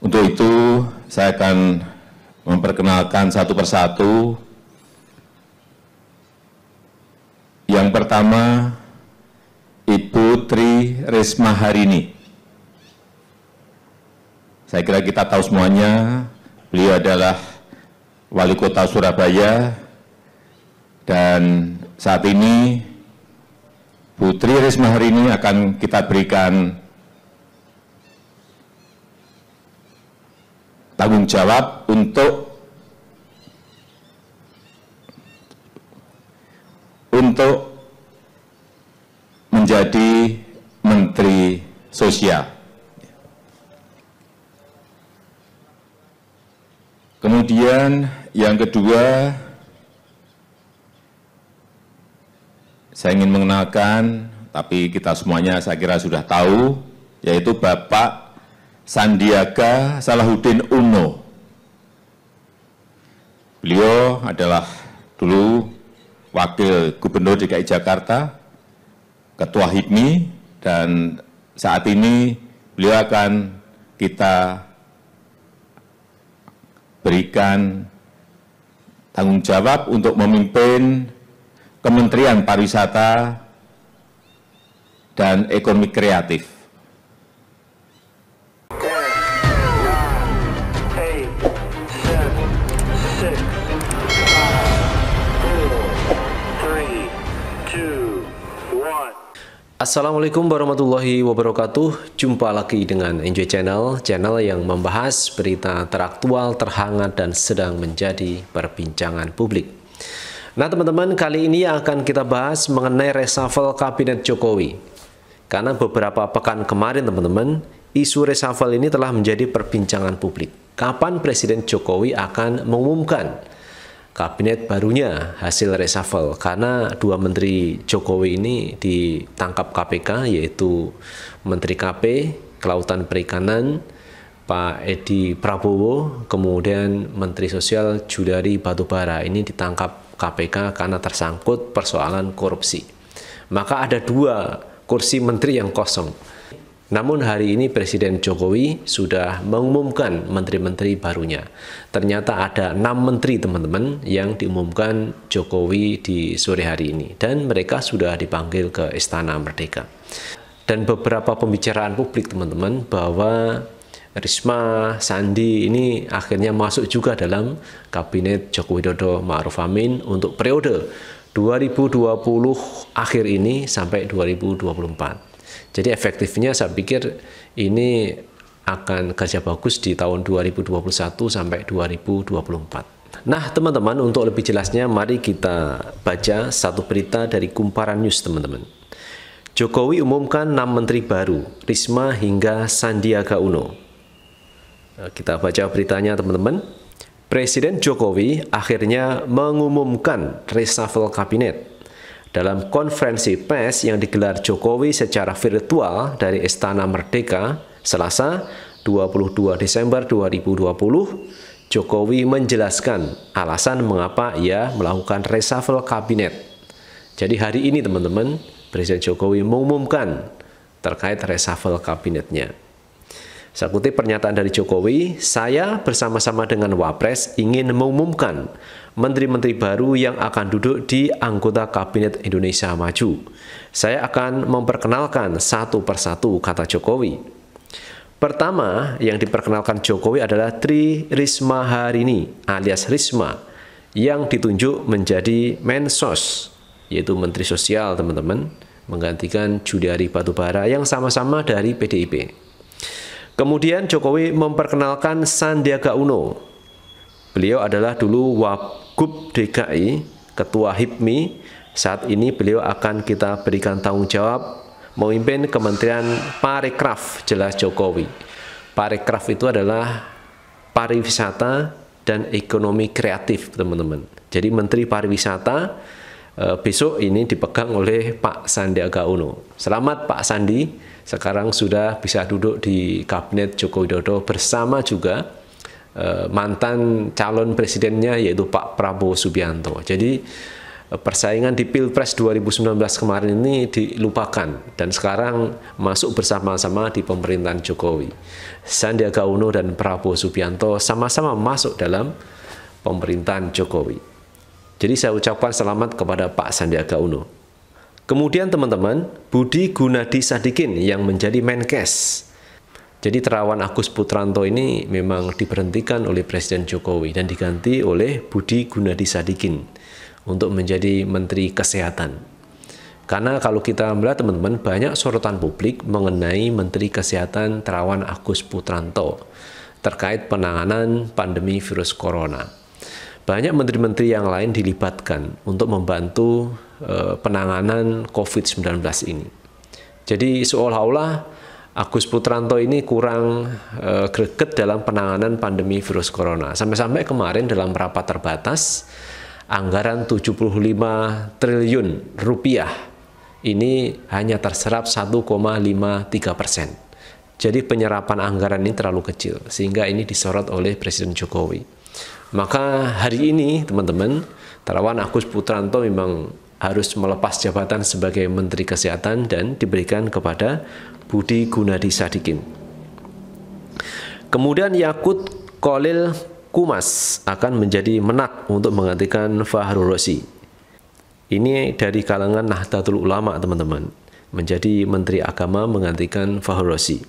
Untuk itu saya akan memperkenalkan satu persatu. Yang pertama, Ibu Tri Risma Harini. Saya kira kita tahu semuanya, beliau adalah wali kota Surabaya, dan saat ini Putri Risma hari ini akan kita berikan tanggung jawab untuk untuk menjadi menteri sosial. Kemudian yang kedua saya ingin mengenalkan tapi kita semuanya saya kira sudah tahu yaitu Bapak Sandiaga Salahuddin Uno. Beliau adalah dulu Wakil Gubernur DKI Jakarta, Ketua HIPMI, dan saat ini beliau akan kita berikan tanggung jawab untuk memimpin Kementerian Pariwisata dan Ekonomi Kreatif. Assalamualaikum warahmatullahi wabarakatuh Jumpa lagi dengan Enjoy Channel Channel yang membahas berita teraktual, terhangat, dan sedang menjadi perbincangan publik Nah teman-teman kali ini akan kita bahas mengenai reshuffle Kabinet Jokowi Karena beberapa pekan kemarin teman-teman Isu reshuffle ini telah menjadi perbincangan publik Kapan Presiden Jokowi akan mengumumkan kabinet barunya hasil reshuffle karena dua menteri Jokowi ini ditangkap KPK yaitu Menteri KP Kelautan Perikanan Pak Edi Prabowo kemudian Menteri Sosial Judari Batubara ini ditangkap KPK karena tersangkut persoalan korupsi maka ada dua kursi menteri yang kosong namun hari ini Presiden Jokowi sudah mengumumkan menteri-menteri barunya. Ternyata ada enam menteri teman-teman yang diumumkan Jokowi di sore hari ini dan mereka sudah dipanggil ke Istana Merdeka. Dan beberapa pembicaraan publik teman-teman bahwa Risma, Sandi ini akhirnya masuk juga dalam kabinet Jokowi Dodo Ma'ruf Amin untuk periode 2020 akhir ini sampai 2024. Jadi efektifnya saya pikir ini akan kerja bagus di tahun 2021 sampai 2024. Nah, teman-teman, untuk lebih jelasnya mari kita baca satu berita dari Kumparan News, teman-teman. Jokowi umumkan 6 menteri baru, Risma hingga Sandiaga Uno. Nah, kita baca beritanya, teman-teman. Presiden Jokowi akhirnya mengumumkan reshuffle kabinet. Dalam konferensi pers yang digelar Jokowi secara virtual dari Istana Merdeka, Selasa 22 Desember 2020, Jokowi menjelaskan alasan mengapa ia melakukan reshuffle kabinet. Jadi hari ini teman-teman, Presiden Jokowi mengumumkan terkait reshuffle kabinetnya. Saya kutip pernyataan dari Jokowi, saya bersama-sama dengan Wapres ingin mengumumkan menteri-menteri baru yang akan duduk di anggota Kabinet Indonesia Maju. Saya akan memperkenalkan satu persatu, kata Jokowi. Pertama, yang diperkenalkan Jokowi adalah Tri Risma Harini alias Risma yang ditunjuk menjadi Mensos, yaitu Menteri Sosial, teman-teman, menggantikan Juliari Batubara yang sama-sama dari PDIP. Kemudian Jokowi memperkenalkan Sandiaga Uno. Beliau adalah dulu Gub DKI, Ketua HIPMI, saat ini beliau akan kita berikan tanggung jawab memimpin Kementerian Parekraf jelas Jokowi. Parekraf itu adalah pariwisata dan ekonomi kreatif, teman-teman. Jadi Menteri Pariwisata e, besok ini dipegang oleh Pak Sandiaga Uno. Selamat Pak Sandi, sekarang sudah bisa duduk di kabinet Joko Widodo bersama juga Eh, mantan calon presidennya yaitu Pak Prabowo Subianto. Jadi eh, persaingan di Pilpres 2019 kemarin ini dilupakan dan sekarang masuk bersama-sama di pemerintahan Jokowi. Sandiaga Uno dan Prabowo Subianto sama-sama masuk dalam pemerintahan Jokowi. Jadi saya ucapkan selamat kepada Pak Sandiaga Uno. Kemudian teman-teman, Budi Gunadi Sadikin yang menjadi Menkes jadi Terawan Agus Putranto ini memang diberhentikan oleh Presiden Jokowi dan diganti oleh Budi Gunadi Sadikin untuk menjadi Menteri Kesehatan. Karena kalau kita melihat teman-teman banyak sorotan publik mengenai Menteri Kesehatan Terawan Agus Putranto terkait penanganan pandemi virus corona. Banyak menteri-menteri yang lain dilibatkan untuk membantu eh, penanganan COVID-19 ini. Jadi seolah-olah Agus Putranto ini kurang uh, greget dalam penanganan pandemi virus corona. Sampai-sampai kemarin dalam rapat terbatas anggaran 75 triliun rupiah ini hanya terserap 1,53 persen. Jadi penyerapan anggaran ini terlalu kecil sehingga ini disorot oleh Presiden Jokowi. Maka hari ini teman-teman, Terawan Agus Putranto memang harus melepas jabatan sebagai Menteri Kesehatan dan diberikan kepada Budi Gunadi Sadikin. Kemudian Yakut Kolil Kumas akan menjadi menak untuk menggantikan Fahru Rosi. Ini dari kalangan Nahdlatul Ulama, teman-teman. Menjadi Menteri Agama menggantikan Fahru Rosi.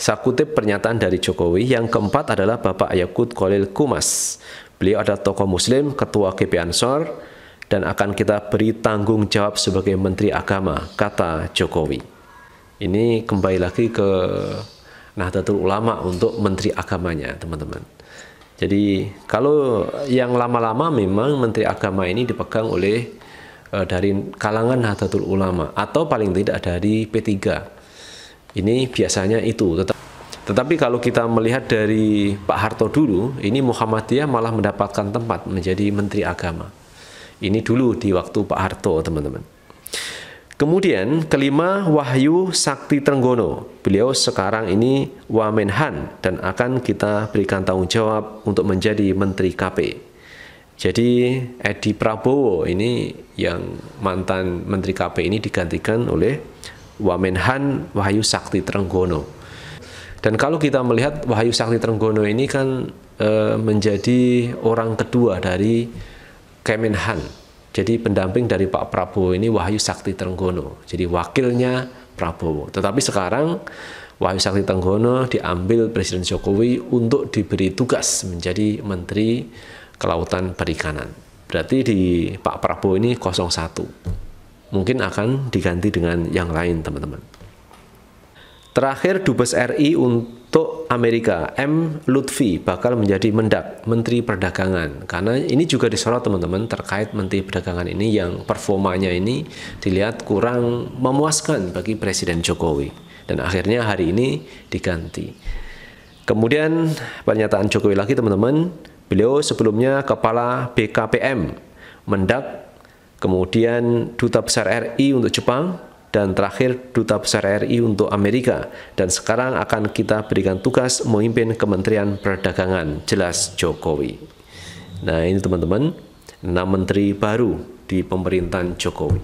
Saya kutip pernyataan dari Jokowi, yang keempat adalah Bapak Yakut Kolil Kumas. Beliau adalah tokoh muslim, ketua GP Ansor, dan akan kita beri tanggung jawab sebagai Menteri Agama, kata Jokowi. Ini kembali lagi ke Nahdlatul Ulama untuk Menteri Agamanya, teman-teman. Jadi kalau yang lama-lama memang Menteri Agama ini dipegang oleh e, dari kalangan Nahdlatul Ulama atau paling tidak dari P3. Ini biasanya itu. Tetap, tetapi kalau kita melihat dari Pak Harto dulu, ini Muhammadiyah malah mendapatkan tempat menjadi Menteri Agama ini dulu di waktu Pak Harto, teman-teman. Kemudian kelima Wahyu Sakti Trenggono. Beliau sekarang ini Wamenhan dan akan kita berikan tanggung jawab untuk menjadi Menteri KP. Jadi Edi Prabowo ini yang mantan Menteri KP ini digantikan oleh Wamenhan Wahyu Sakti Trenggono. Dan kalau kita melihat Wahyu Sakti Trenggono ini kan e, menjadi orang kedua dari Kemenhan. Jadi pendamping dari Pak Prabowo ini Wahyu Sakti Tenggono. Jadi wakilnya Prabowo. Tetapi sekarang Wahyu Sakti Tenggono diambil Presiden Jokowi untuk diberi tugas menjadi Menteri Kelautan Perikanan. Berarti di Pak Prabowo ini 01. Mungkin akan diganti dengan yang lain, teman-teman. Terakhir Dubes RI untuk Amerika, M. Lutfi bakal menjadi mendak, Menteri Perdagangan. Karena ini juga disorot teman-teman terkait Menteri Perdagangan ini yang performanya ini dilihat kurang memuaskan bagi Presiden Jokowi. Dan akhirnya hari ini diganti. Kemudian pernyataan Jokowi lagi teman-teman, beliau sebelumnya Kepala BKPM, Mendak, kemudian Duta Besar RI untuk Jepang, dan terakhir Duta Besar RI untuk Amerika. Dan sekarang akan kita berikan tugas memimpin Kementerian Perdagangan, jelas Jokowi. Nah ini teman-teman, 6 menteri baru di pemerintahan Jokowi.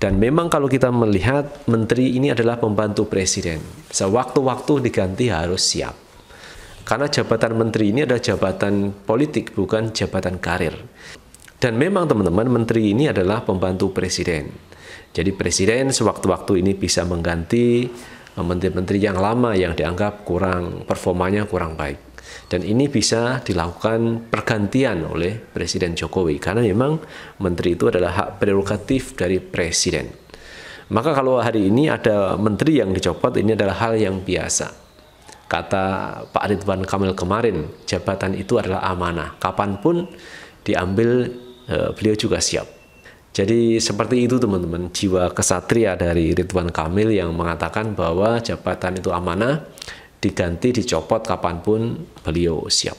Dan memang kalau kita melihat menteri ini adalah pembantu presiden. Sewaktu-waktu diganti harus siap. Karena jabatan menteri ini adalah jabatan politik, bukan jabatan karir. Dan memang teman-teman, menteri ini adalah pembantu presiden jadi presiden sewaktu-waktu ini bisa mengganti eh, menteri-menteri yang lama yang dianggap kurang performanya kurang baik. Dan ini bisa dilakukan pergantian oleh Presiden Jokowi karena memang menteri itu adalah hak prerogatif dari presiden. Maka kalau hari ini ada menteri yang dicopot ini adalah hal yang biasa kata Pak Ridwan Kamil kemarin, jabatan itu adalah amanah. Kapanpun diambil, eh, beliau juga siap. Jadi seperti itu teman-teman, jiwa kesatria dari Ridwan Kamil yang mengatakan bahwa jabatan itu amanah, diganti, dicopot kapanpun beliau siap.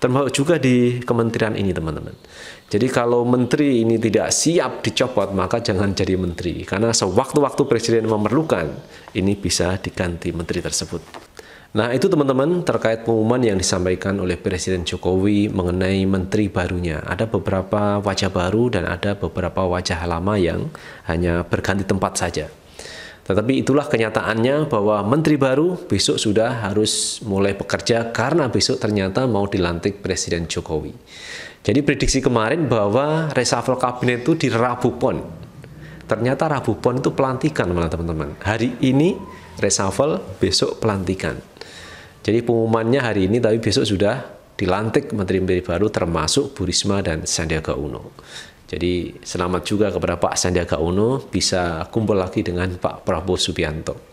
Termasuk juga di kementerian ini teman-teman. Jadi kalau menteri ini tidak siap dicopot, maka jangan jadi menteri. Karena sewaktu-waktu presiden memerlukan, ini bisa diganti menteri tersebut. Nah, itu teman-teman terkait pengumuman yang disampaikan oleh Presiden Jokowi mengenai menteri barunya. Ada beberapa wajah baru dan ada beberapa wajah lama yang hanya berganti tempat saja. Tetapi itulah kenyataannya bahwa menteri baru besok sudah harus mulai bekerja karena besok ternyata mau dilantik Presiden Jokowi. Jadi prediksi kemarin bahwa reshuffle kabinet itu di Rabu Pon. Ternyata Rabu Pon itu pelantikan teman-teman. Hari ini reshuffle, besok pelantikan. Jadi pengumumannya hari ini tapi besok sudah dilantik menteri-menteri baru termasuk Bu Risma dan Sandiaga Uno. Jadi selamat juga kepada Pak Sandiaga Uno bisa kumpul lagi dengan Pak Prabowo Subianto.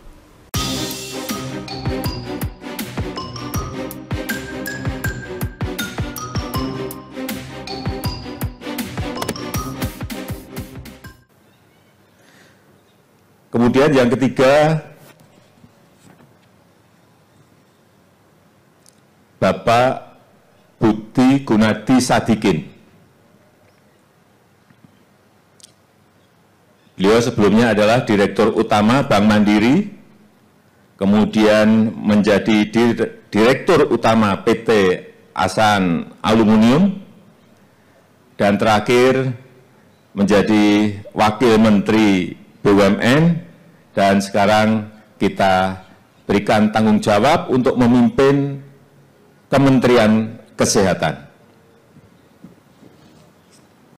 Kemudian yang ketiga, Bapak Budi Gunadi Sadikin. Beliau sebelumnya adalah Direktur Utama Bank Mandiri, kemudian menjadi Direktur Utama PT Asan Aluminium, dan terakhir menjadi Wakil Menteri BUMN, dan sekarang kita berikan tanggung jawab untuk memimpin Kementerian Kesehatan.